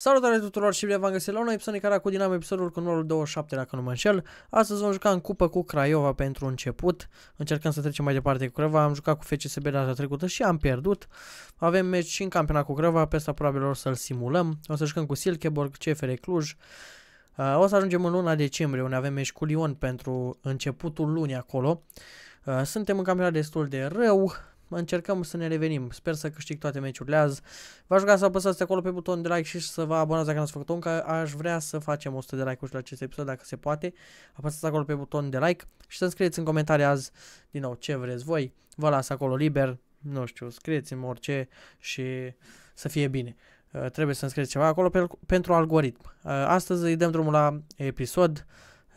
Salutare tuturor și bine v-am găsit la un episod în care cu Dinamo episodul cu numărul 27 dacă nu mă înșel. Astăzi vom juca în cupă cu Craiova pentru început. Încercăm să trecem mai departe cu Craiova. Am jucat cu FCSB data trecută și am pierdut. Avem meci și în campionat cu Craiova, pe asta probabil o să-l simulăm. O să jucăm cu Silkeborg, CFR Cluj. Uh, o să ajungem în luna decembrie unde avem meci cu Lyon pentru începutul lunii acolo. Uh, suntem în campionat destul de rău, încercăm să ne revenim. Sper să câștig toate meciurile azi. V-aș ruga să apăsați acolo pe buton de like și să vă abonați dacă n-ați făcut-o încă. Aș vrea să facem 100 de like-uri la acest episod dacă se poate. Apăsați acolo pe buton de like și să scrieți în comentarii azi din nou ce vreți voi. Vă las acolo liber, nu știu, scrieți în orice și să fie bine. Uh, trebuie să înscrieți scrieți ceva acolo pe, pentru algoritm. Uh, astăzi îi dăm drumul la episod.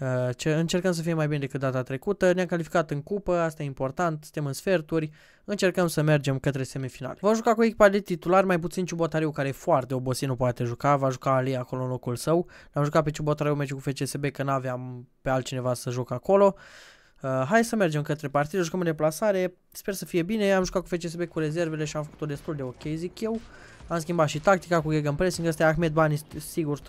Eh, ce încercăm să fie mai bine decât data trecută, ne-am calificat în cupă, asta e important, suntem în sferturi, încercăm să mergem către semifinale. Va juca cu echipa de titular, mai puțin Ciubotariu care e foarte obosit, nu poate juca, va juca Ali acolo în locul său. L-am jucat pe Ciubotariu meciul cu FCSB că n-aveam pe altcineva să joc acolo. Uh, hai să mergem către partidă, jucăm în deplasare, sper să fie bine, am jucat cu FCSB cu rezervele și am făcut-o destul de ok, zic eu. Uh, am schimbat și tactica cu Gegan Pressing. Ăsta e Ahmed Bani, sigur 100%.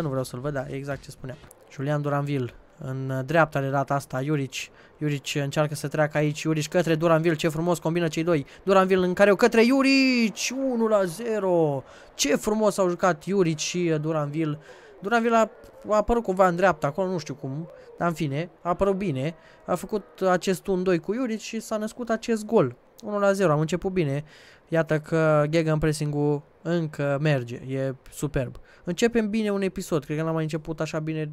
Nu vreau să-l văd, dar exact ce spuneam. Julian Duranville în dreapta de data asta, Iurici, Iurici încearcă să treacă aici, Iurici către Duranville, ce frumos combină cei doi. Duranville în care o către Iurici, 1 la 0. Ce frumos au jucat Iurici și Duranville. Duranville a, a apărut cumva în dreapta, acolo nu știu cum, dar în fine, a apărut bine. A făcut acest 1-2 cu Iurici și s-a născut acest gol. 1 la 0, am început bine. Iată că Gegan pressing încă merge, e superb. Începem bine un episod, cred că n-am mai început așa bine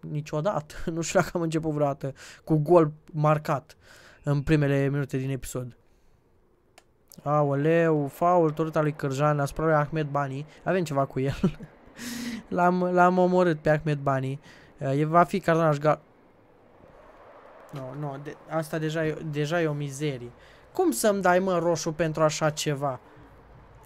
niciodată. Nu știu dacă am început vreodată cu gol marcat în primele minute din episod. Aoleu, faul tot al lui Cârjan asupra lui Ahmed Bani. Avem ceva cu el. l-am, l-am omorât pe Ahmed Bani. E, va fi cartonaș gal... Nu, no, nu, no, de, asta deja e, deja e o mizerie. Cum să-mi dai, mă, roșu pentru așa ceva?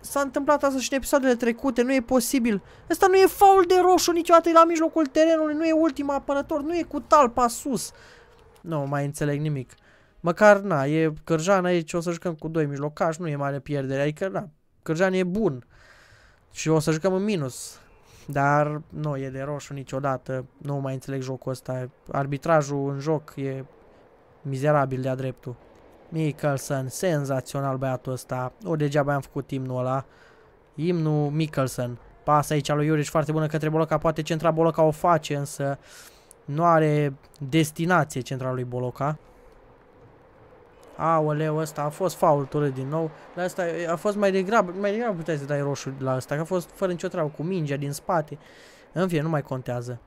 S-a întâmplat asta și în episoadele trecute, nu e posibil. Ăsta nu e faul de roșu niciodată, e la mijlocul terenului, nu e ultima apărător, nu e cu talpa sus. Nu mai înțeleg nimic. Măcar, na, e Cărjan aici, o să jucăm cu doi mijlocași, nu e mare pierdere, adică, na, Cărjan e bun. Și o să jucăm în minus. Dar nu e de roșu niciodată, nu mai înțeleg jocul ăsta. Arbitrajul în joc e mizerabil de-a dreptul. Mikkelsen, senzațional băiatul ăsta. O, degeaba am făcut imnul ăla. Imnul Mikkelsen. Pas aici lui Iuriș foarte bună către Boloca. Poate centra Boloca o face, însă nu are destinație centra lui Boloca. Aoleu, ăsta a fost faul din nou. La asta a fost mai degrabă, mai degrabă puteai să dai roșu la asta, că a fost fără nicio treabă, cu mingea din spate. În fine, nu mai contează.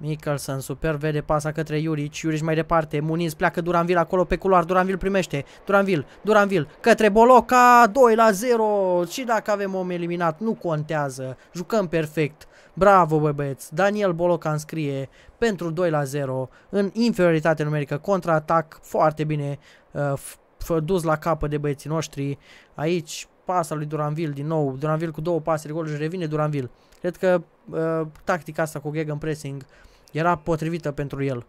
Mikkelsen, super, vede pasa către Iuric, Iuric mai departe, Muniz pleacă Duranvil acolo pe culoar, Duranvil primește, Duranvil, Duranvil, către Boloca, 2 la 0, și dacă avem om eliminat, nu contează, jucăm perfect, bravo bă băieți, Daniel Boloca înscrie pentru 2 la 0, în inferioritate numerică, contraatac, foarte bine, uh, dus la capă de băieții noștri, aici pasa lui Duranvil din nou, Duranvil cu două pase de gol și revine Duranvil. Cred că uh, tactica asta cu Gegen Pressing era potrivită pentru el.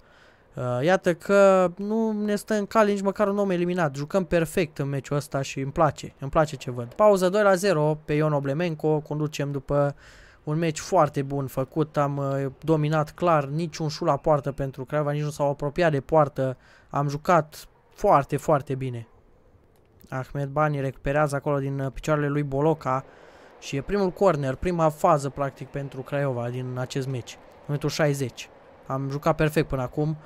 Uh, iată că nu ne stă în cale nici măcar un om eliminat. Jucăm perfect în meciul ăsta și îmi place. Îmi place ce văd. Pauză 2 la 0 pe Ion Oblemenco. Conducem după un meci foarte bun făcut. Am uh, dominat clar niciun șu la poartă pentru Craiova. Nici nu s-au apropiat de poartă. Am jucat foarte, foarte bine. Ahmed Bani recuperează acolo din uh, picioarele lui Boloca și e primul corner, prima fază practic pentru Craiova din acest meci. 1,60 60. Am jucat perfect până acum.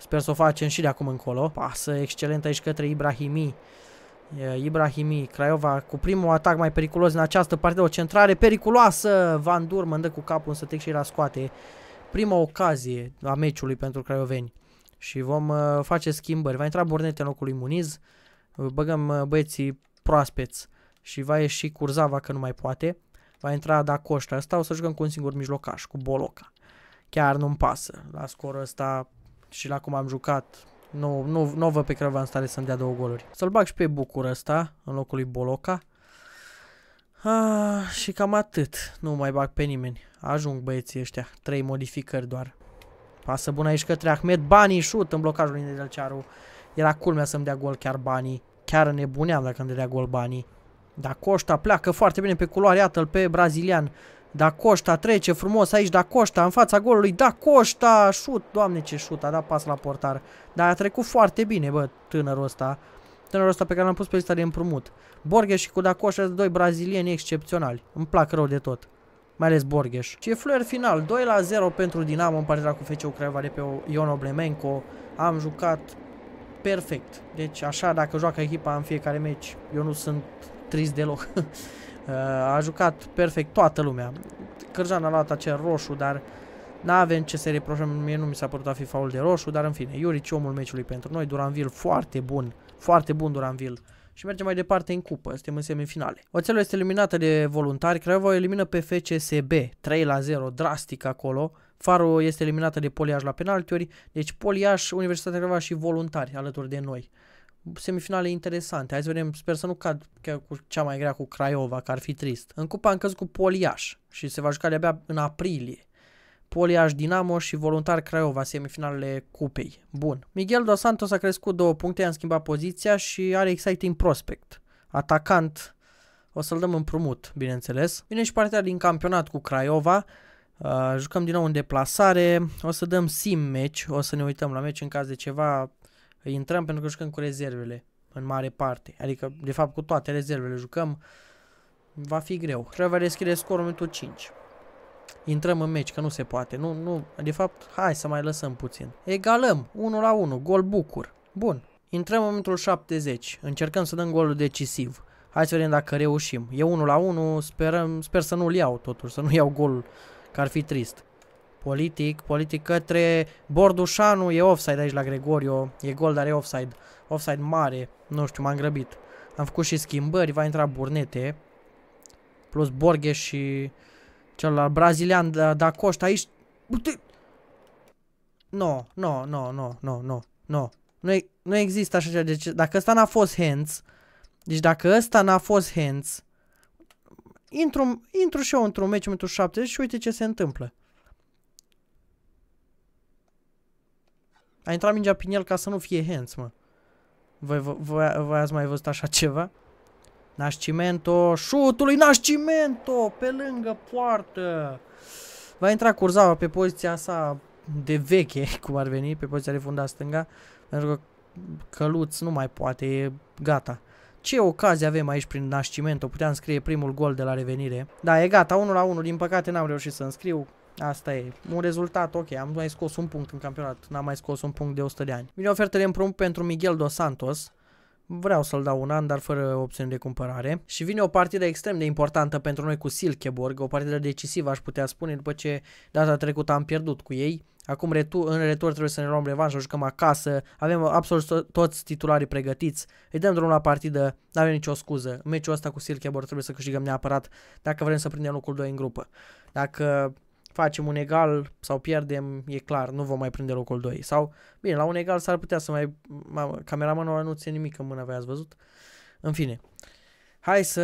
Sper să o facem și de acum încolo. Pasă excelent aici către Ibrahimi. Ibrahimi, Craiova cu primul atac mai periculos în această parte. O centrare periculoasă. Van Durman dă cu capul să tec și la scoate. Prima ocazie a meciului pentru craioveni. Și vom uh, face schimbări. Va intra Bornete în locul lui Muniz. Băgăm uh, băieții proaspeți. Și va ieși Curzava că nu mai poate. Va intra Da Costa. Asta o să jucăm cu un singur mijlocaș, cu Boloca chiar nu-mi pasă. La scorul ăsta și la cum am jucat, nu, nu, nu văd pe Craiova în stare să-mi dea două goluri. Să-l bag și pe Bucur ăsta, în locul lui Boloca. Ah, și cam atât. Nu mai bag pe nimeni. Ajung băieții ăștia. Trei modificări doar. Pasă bună aici către Ahmed. Banii șut în blocajul lui Nedelcearu. Era culmea să-mi dea gol chiar banii. Chiar nebuneam dacă îmi dea gol banii. Dar Coșta pleacă foarte bine pe culoare. Iată-l pe brazilian. Da costa, trece frumos aici, Da costa, în fața golului, Da costa. șut, doamne ce șut, a dat pas la portar. Dar a trecut foarte bine, bă, tânărul ăsta. Tânărul ăsta pe care l-am pus pe lista de împrumut. Borges și cu Da costa doi brazilieni excepționali. Îmi plac rău de tot. Mai ales Borges. Și e fluier final, 2 la 0 pentru Dinamo în partea cu FC Craiova de pe Ion Oblemenco. Am jucat perfect. Deci așa, dacă joacă echipa în fiecare meci, eu nu sunt trist deloc. Eh, a jucat perfect toată lumea. Cărjan a luat acel roșu, dar nu avem ce să reproșăm. Mie nu mi s-a părut a fi faul de roșu, dar în fine. Iurici omul meciului pentru noi. Duranville foarte bun. Foarte bun Duranville și mergem mai departe în cupă, suntem în semifinale. Oțelul este eliminată de voluntari, Craiova o elimină pe FCSB, 3 la 0, drastic acolo. Faro este eliminată de Poliaș la penaltiuri, deci Poliaș, Universitatea Craiova și voluntari alături de noi semifinale interesante. Hai să vedem, sper să nu cad chiar cu cea mai grea cu Craiova, că ar fi trist. În cupa am căzut cu Poliaș și se va juca de-abia în aprilie. Poliaș Dinamo și Voluntar Craiova, semifinalele cupei. Bun. Miguel Dos Santos a crescut două puncte, i-am schimbat poziția și are exciting prospect. Atacant, o să-l dăm împrumut, bineînțeles. Vine și partea din campionat cu Craiova. Uh, jucăm din nou în deplasare, o să dăm sim meci, o să ne uităm la meci în caz de ceva intrăm pentru că jucăm cu rezervele în mare parte. Adică, de fapt, cu toate rezervele jucăm. Va fi greu. Craiova deschide scorul în 5. Intrăm în meci, că nu se poate. Nu, nu, de fapt, hai să mai lăsăm puțin. Egalăm, 1 la 1, gol bucur. Bun. Intrăm în minutul 70. Încercăm să dăm golul decisiv. Hai să vedem dacă reușim. E 1 la 1, sperăm, sper să nu-l iau totuși, să nu iau golul, că ar fi trist politic, politic către Bordușanu, e offside aici la Gregorio, e gol, dar e offside, offside mare, nu știu, m-am grăbit. Am făcut și schimbări, va intra Burnete, plus Borghe și celălalt brazilian Da, da Costa aici. Uite! No, no, no, no, no, no, no. Nu, e, nu există așa ceva. Deci dacă ăsta n-a fost hands, deci dacă ăsta n-a fost hands, intru, intru și eu într-un meci într-un 70 și uite ce se întâmplă. A intrat mingea prin el ca să nu fie hands, mă. Voi, voi, voi ați mai văzut așa ceva? Nascimento, șutului Nascimento, pe lângă poartă. Va intra Curzava pe poziția sa de veche, cum ar veni, pe poziția de funda stânga, pentru că Căluț nu mai poate, e gata. Ce ocazie avem aici prin Nascimento, puteam scrie primul gol de la revenire. Da, e gata, 1 la 1, din păcate n-am reușit să înscriu, Asta e. Un rezultat, ok, am mai scos un punct în campionat, n-am mai scos un punct de 100 de ani. Vine ofertă de împrumut pentru Miguel Dos Santos, Vreau să-l dau un an, dar fără opțiuni de cumpărare. Și vine o partidă extrem de importantă pentru noi cu Silkeborg, o partidă decisivă aș putea spune, după ce data trecută am pierdut cu ei. Acum retur, în retur trebuie să ne luăm revanșă, jucăm acasă, avem absolut toți titularii pregătiți, îi dăm drumul la partidă, nu avem nicio scuză. În meciul ăsta cu Silkeborg trebuie să câștigăm neapărat dacă vrem să prindem locul 2 în grupă. Dacă facem un egal sau pierdem, e clar, nu vom mai prinde locul 2. Sau, bine, la un egal s-ar putea să mai... Mamă, cameramanul ăla nu ține nimic în mână, v ați văzut? În fine, hai să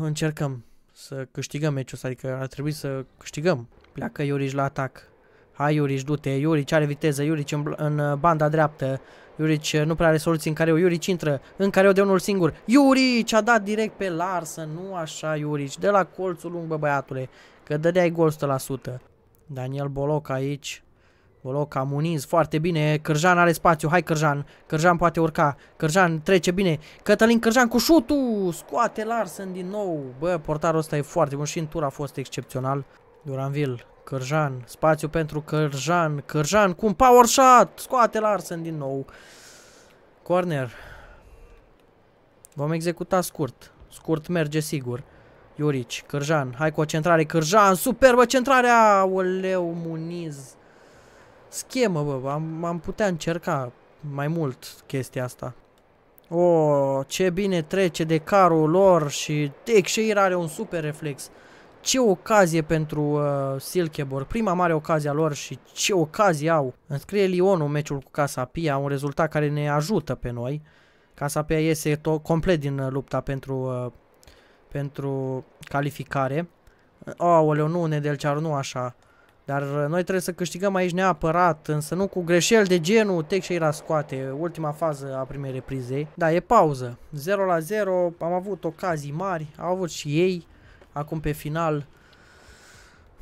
încercăm să câștigăm meciul ăsta, adică ar trebui să câștigăm. Pleacă Iuriș la atac. Hai Iuriș, du-te, Iurici are viteză, Iurici în, în uh, banda dreaptă. Iurici uh, nu prea are soluții în care o Iurici intră, în care o de unul singur. Iurici a dat direct pe Larsen, nu așa Iurici, de la colțul lung, bă băiatule că dădeai gol 100%. Daniel Boloc aici, Boloca, Muniz, foarte bine, Cărjan are spațiu, hai Cărjan. Cărjan poate urca, Cărjan trece bine, Cătălin Cărjan cu șutul, scoate Larsen din nou, bă, portarul ăsta e foarte bun și în tur a fost excepțional, Duranvil, Cărjan. spațiu pentru Cărjan. Cărjan cu un power shot, scoate Larsen din nou, corner, vom executa scurt, scurt merge sigur, Iurici, Cârjan, hai cu o centrare, Cârjan, superbă centrarea, oleu, Muniz. Schemă, bă, am, am putea încerca mai mult chestia asta. O, oh, ce bine trece de carul lor și Teixeira are un super reflex. Ce ocazie pentru uh, Silkeborg, prima mare ocazie a lor și ce ocazie au. Înscrie Lionul meciul cu Casapia, un rezultat care ne ajută pe noi. Casapia iese complet din uh, lupta pentru uh, pentru calificare. Aoleu, nu, Nedelcearu, nu așa. Dar uh, noi trebuie să câștigăm aici neapărat, însă nu cu greșeli de genul Teixeira scoate, ultima fază a primei reprizei. Da, e pauză. 0 la 0, am avut ocazii mari, au avut și ei, acum pe final.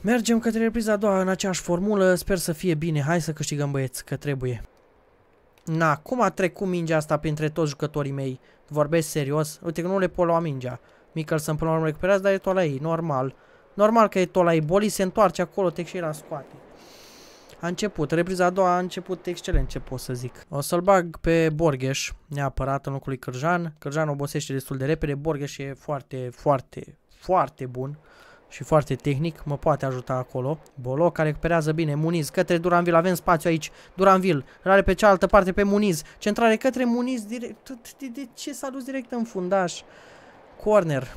Mergem către repriza a doua în aceeași formulă, sper să fie bine, hai să câștigăm băieți, că trebuie. Na, cum a trecut mingea asta printre toți jucătorii mei? Vorbesc serios? Uite că nu le pot lua mingea. Mickelson până la urmă recuperează, dar e tot la ei, normal. Normal că e tot la ei, Boli se întoarce acolo, te și la scoate. A început, repriza a doua a început excelent, ce pot să zic. O să-l bag pe Borgheș, neapărat în locul lui Cârjan. Cârjan obosește destul de repede, Borgheș e foarte, foarte, foarte bun și foarte tehnic, mă poate ajuta acolo. Bolo care recuperează bine, Muniz către Duranville, avem spațiu aici, Duranville, rare pe cealaltă parte pe Muniz, centrare către Muniz, direct, de, de ce s-a dus direct în fundaș? corner.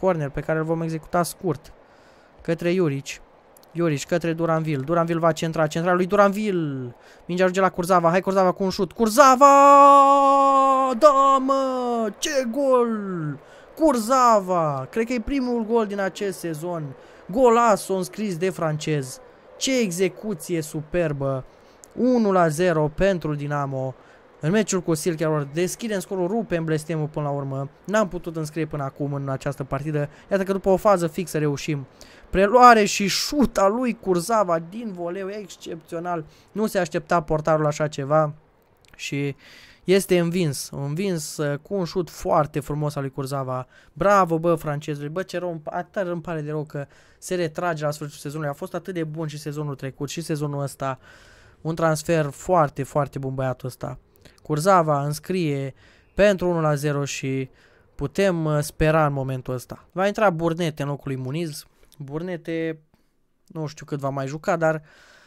Corner pe care îl vom executa scurt. Către Iurici. Iurici către Duranville. Duranville va centra. Centra lui Duranville. Mingea ajunge la Curzava. Hai Curzava cu un șut. Curzava! Da, mă! Ce gol! Curzava! Cred că e primul gol din acest sezon. Golasul înscris de francez. Ce execuție superbă! 1 la 0 pentru Dinamo. În meciul cu Silkeborg deschidem scorul, rupem blestemul până la urmă. N-am putut înscrie până acum în această partidă. Iată că după o fază fixă reușim. Preluare și șuta lui Curzava din voleu excepțional. Nu se aștepta portarul așa ceva și este învins, învins uh, cu un șut foarte frumos al lui Curzava. Bravo, bă, francezului, bă, ce rău, atât îmi pare de rău că se retrage la sfârșitul sezonului. A fost atât de bun și sezonul trecut și sezonul ăsta. Un transfer foarte, foarte bun băiatul ăsta. Curzava înscrie pentru 1 la 0 și putem uh, spera în momentul ăsta. Va intra Burnete în locul lui Muniz. Burnete nu știu cât va mai juca, dar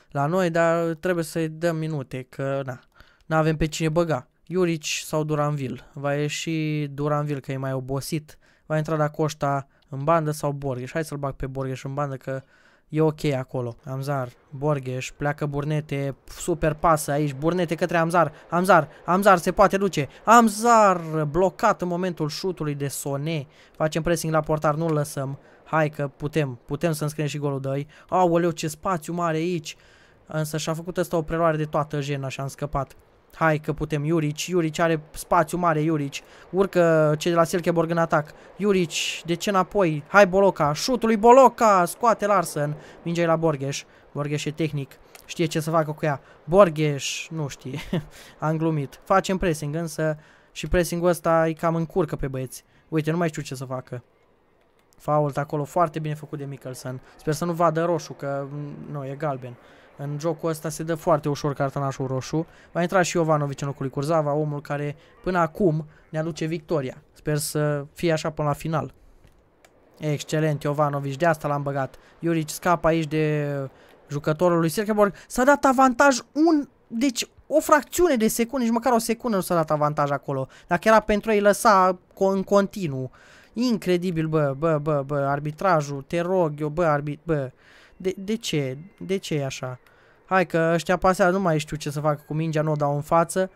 la noi, dar trebuie să-i dăm minute, că na, nu avem pe cine băga. Iurici sau Duranvil. Va ieși Duranvil că e mai obosit. Va intra la Coșta în bandă sau Borges. Hai să-l bag pe Borges în bandă că E ok acolo. Amzar, Borgheș, pleacă Burnete, super pasă aici, Burnete către Amzar, Amzar, Amzar se poate duce, Amzar blocat în momentul șutului de Sone, facem pressing la portar, nu-l lăsăm, hai că putem, putem să înscriem și golul 2, aoleu ce spațiu mare aici, însă și-a făcut asta o preluare de toată jena și am scăpat. Hai că putem, Iurici, Iurici are spațiu mare, Iurici. Urcă cei de la Silkeborg în atac. Iurici, de ce înapoi? Hai Boloca, șutul lui Boloca, scoate Larsen. Mingea la Borgheș. Borgheș e tehnic, știe ce să facă cu ea. Borgheș, nu știe, am glumit. Facem pressing, însă și pressingul ăsta e cam încurcă pe băieți. Uite, nu mai știu ce să facă. Fault acolo, foarte bine făcut de Mikkelsen. Sper să nu vadă roșu, că mm, nu, e galben. În jocul ăsta se dă foarte ușor cartonașul roșu. Va intra și Jovanovic în locul lui Curzava, omul care până acum ne aduce victoria. Sper să fie așa până la final. Excelent, Jovanovic, de asta l-am băgat. Iuric scapă aici de jucătorul lui Silkeborg. S-a dat avantaj un... Deci o fracțiune de secundă, nici măcar o secundă nu s-a dat avantaj acolo. Dacă era pentru ei lăsa în continuu. Incredibil, bă, bă, bă, bă, arbitrajul, te rog eu, bă, arbit, bă. De, de ce? De ce e așa? Hai că ăștia pasează, nu mai știu ce să facă cu mingea, nu o dau în față.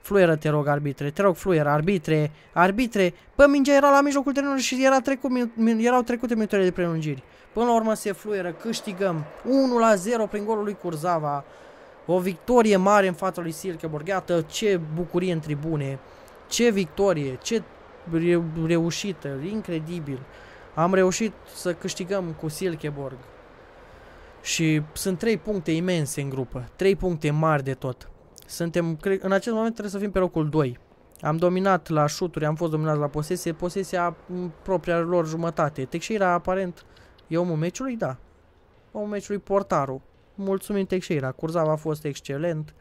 Fluieră, te rog, arbitre, te rog, fluier, arbitre, arbitre. Bă, mingea era la mijlocul terenului și era trecut, erau trecute minutele de prelungiri. Până la urmă se fluieră, câștigăm 1 la 0 prin golul lui Curzava. O victorie mare în fața lui Silkeborg. Iată ce bucurie în tribune, ce victorie, ce reușită, incredibil. Am reușit să câștigăm cu Silkeborg. Și sunt trei puncte imense în grupă, trei puncte mari de tot. Suntem, cred, în acest moment trebuie să fim pe locul 2. Am dominat la șuturi, am fost dominat la posesie, posesia propria lor jumătate. Teixeira, aparent, e omul meciului? Da. Omul meciului portarul. Mulțumim Teixeira, Curzava a fost excelent,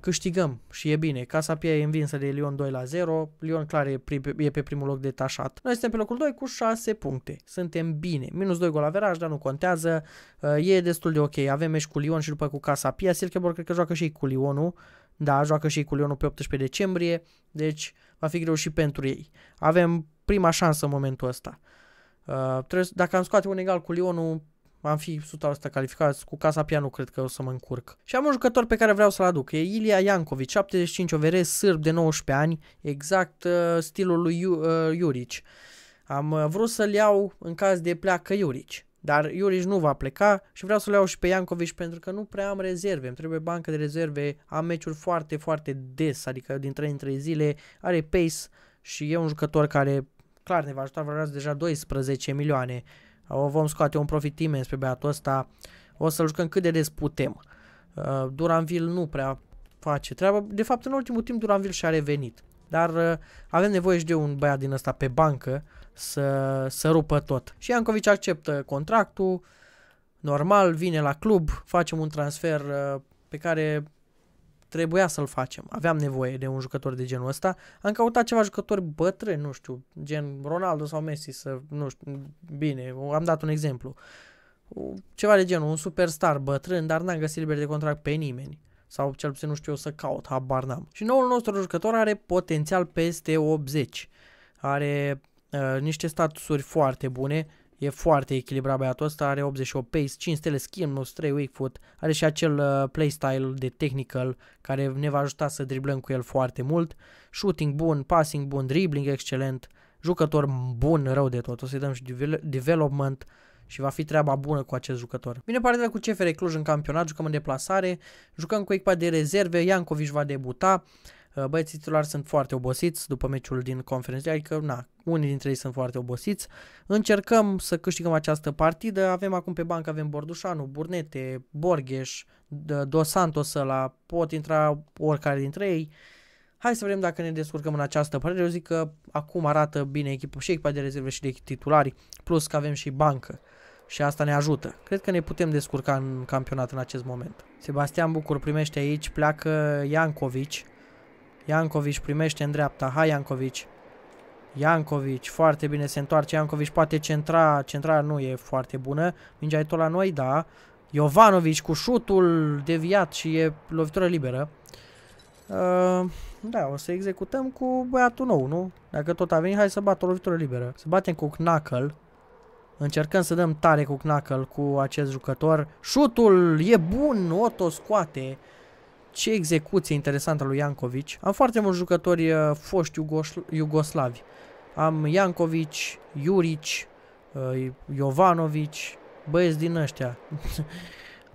câștigăm și e bine. Casa Pia e învinsă de Lyon 2 la 0, Lyon clar e, prim, e pe primul loc detașat. Noi suntem pe locul 2 cu 6 puncte, suntem bine. Minus 2 gol averaj, dar nu contează, uh, e destul de ok. Avem meci cu Lyon și după cu Casa Pia, Silkeborg cred că joacă și cu Lyonul, da, joacă și cu Lyonul pe 18 decembrie, deci va fi greu și pentru ei. Avem prima șansă în momentul ăsta. Uh, trebuie, dacă am scoate un egal cu Lyonul, am fi 100% calificați, cu Casa Pianu cred că o să mă încurc. Și am un jucător pe care vreau să-l aduc, e Ilia Iancovici, 75 OVR, sârb de 19 ani, exact uh, stilul lui Iu, uh, Am uh, vrut să-l iau în caz de pleacă Iurici, dar Iurici nu va pleca și vreau să-l iau și pe Iancovic pentru că nu prea am rezerve, îmi trebuie bancă de rezerve, am meciuri foarte, foarte des, adică din 3 în 3 zile, are pace și e un jucător care clar ne va ajuta, valorează deja 12 milioane o vom scoate un profit imens pe băiatul ăsta, o să-l jucăm cât de des putem. Uh, Duranville nu prea face treaba, de fapt în ultimul timp Duranville și-a revenit, dar uh, avem nevoie și de un băiat din ăsta pe bancă să, să rupă tot. Și Iancovici acceptă contractul, normal, vine la club, facem un transfer uh, pe care Trebuia să-l facem. Aveam nevoie de un jucător de genul ăsta. Am căutat ceva jucători bătrâni, nu știu, gen Ronaldo sau Messi, să, nu știu, bine, am dat un exemplu. Ceva de genul, un superstar bătrân, dar n-am găsit liber de contract pe nimeni sau cel puțin nu știu eu să caut, habar n-am. Și noul nostru jucător are potențial peste 80. Are uh, niște statusuri foarte bune, E foarte echilibrat băiatul ăsta, are 88 pace, 5 stele skill 3 weak foot, are și acel uh, playstyle de technical care ne va ajuta să driblăm cu el foarte mult. Shooting bun, passing bun, dribbling excelent, jucător bun, rău de tot. O să-i dăm și development și va fi treaba bună cu acest jucător. Vine partea cu CFR Cluj în campionat, jucăm în deplasare, jucăm cu echipa de rezerve, Iancoviș va debuta. Uh, băieții titulari sunt foarte obosiți după meciul din conferință, adică na, unii dintre ei sunt foarte obosiți. Încercăm să câștigăm această partidă, avem acum pe bancă, avem Bordușanu, Burnete, Borgheș, Dos Santos ăla, pot intra oricare dintre ei. Hai să vedem dacă ne descurcăm în această părere. Eu zic că acum arată bine echipa și echipa de rezerve și de titulari, plus că avem și bancă și asta ne ajută. Cred că ne putem descurca în campionat în acest moment. Sebastian Bucur primește aici, pleacă Iancovici, Iancoviș primește în dreapta. Hai Iancoviș. Iancoviș, foarte bine se întoarce. Iancoviș poate centra, centra nu e foarte bună. Mingea e tot la noi, da. Iovanovici cu șutul deviat și e lovitură liberă. Uh, da, o să executăm cu băiatul nou, nu? Dacă tot a venit, hai să bat o lovitură liberă. Să batem cu Knuckle. Încercăm să dăm tare cu Knuckle, cu acest jucător. Șutul e bun, Otto scoate. Ce execuție interesantă lui Iancovici. Am foarte mulți jucători uh, foști iugoslavi. Am Iancovici, Iurici, uh, Iovanovici, băieți din ăștia.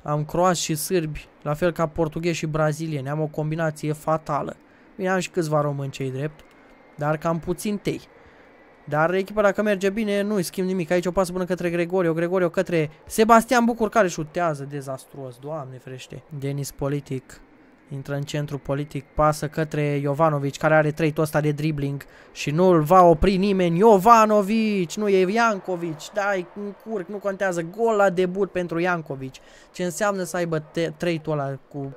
am croați și sârbi, la fel ca portughezi și brazilieni. Am o combinație fatală. Bine, am și câțiva români cei drept, dar cam puțin tei. Dar echipa dacă merge bine, nu-i schimb nimic. Aici o pasă bună către Gregorio, Gregorio către Sebastian Bucur care șutează dezastruos. Doamne frește. Denis Politic Intră în centru politic, pasă către Iovanovici, care are trei ăsta de dribling și nu îl va opri nimeni. Iovanovici, nu e Iancovic, dai în curc, nu contează. Gol la debut pentru Iancovici. Ce înseamnă să aibă trei ăla cu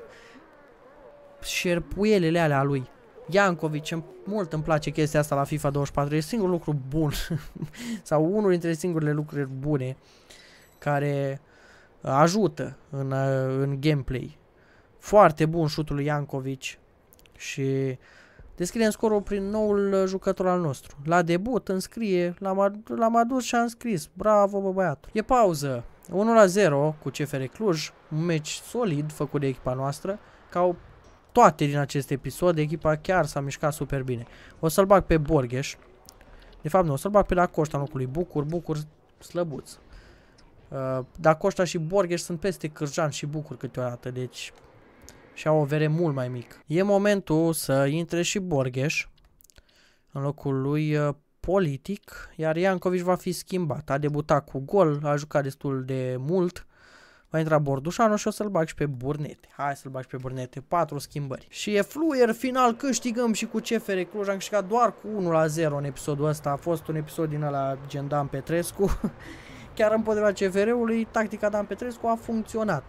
șerpuielele alea lui. Iancovici, mult îmi place chestia asta la FIFA 24, e singurul lucru bun sau unul dintre singurele lucruri bune care ajută în, în gameplay foarte bun șutul lui Iancovic și deschidem scorul prin noul uh, jucător al nostru. La debut înscrie, l-am adus și am scris. Bravo, bă băiatul. E pauză. 1 la 0 cu CFR Cluj, un meci solid făcut de echipa noastră, ca o toate din acest episod, echipa chiar s-a mișcat super bine. O să-l bag pe Borgheș. De fapt nu, o să-l bag pe la Coșta în locul lui Bucur, Bucur slăbuț. Uh, dar Coșta și Borgheș sunt peste Cârjan și Bucur câteodată, deci și au o vere mult mai mic. E momentul să intre și Borgheș în locul lui uh, politic, iar Iancovici va fi schimbat. A debutat cu gol, a jucat destul de mult, va intra Bordușanu și o să-l bag și pe Burnete. Hai să-l bag și pe Burnete, patru schimbări. Și e fluier final, câștigăm și cu CFR Cluj, am câștigat doar cu 1 la 0 în episodul ăsta. A fost un episod din ăla Dan Petrescu. Chiar împotriva CFR-ului, tactica Dan Petrescu a funcționat.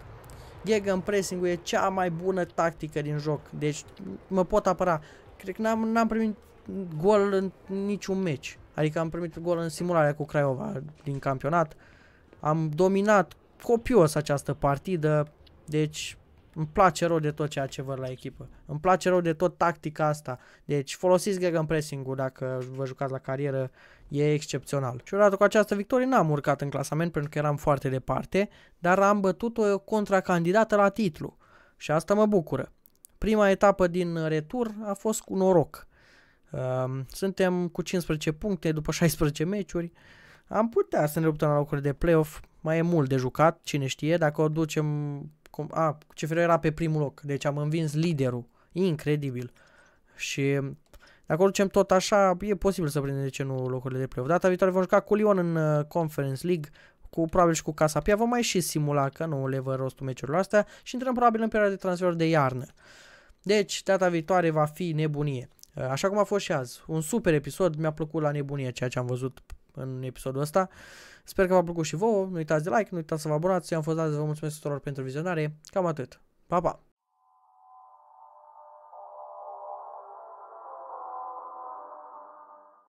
Gegen pressing e cea mai bună tactică din joc. Deci mă pot apăra. Cred că n-am, n-am primit gol în niciun meci. Adică am primit gol în simularea cu Craiova din campionat. Am dominat copios această partidă. Deci îmi place rău de tot ceea ce văd la echipă. Îmi place rău de tot tactica asta. Deci folosiți Gegen Pressing-ul dacă vă jucați la carieră, e excepțional. Și odată cu această victorie n-am urcat în clasament pentru că eram foarte departe, dar am bătut o uh, contracandidată la titlu. Și asta mă bucură. Prima etapă din uh, retur a fost cu noroc. Um, suntem cu 15 puncte după 16 meciuri. Am putea să ne luptăm la locuri de playoff, mai e mult de jucat, cine știe, dacă o ducem cum, a, CFR era pe primul loc, deci am învins liderul, incredibil. Și dacă o ducem tot așa, e posibil să prindem de ce nu locurile de play-off. Data viitoare vom juca cu Lyon în uh, Conference League, cu, probabil și cu Casa Pia, vom mai și simula că nu le vă rostul meciurilor astea și intrăm probabil în perioada de transfer de iarnă. Deci, data viitoare va fi nebunie. Uh, așa cum a fost și azi. Un super episod, mi-a plăcut la nebunie ceea ce am văzut în episodul ăsta. Uh, Sper că v-a plăcut și vouă, nu uitați de like, nu uitați să vă abonați, eu am fost azi, vă mulțumesc tuturor pentru vizionare, cam atât. Pa, pa!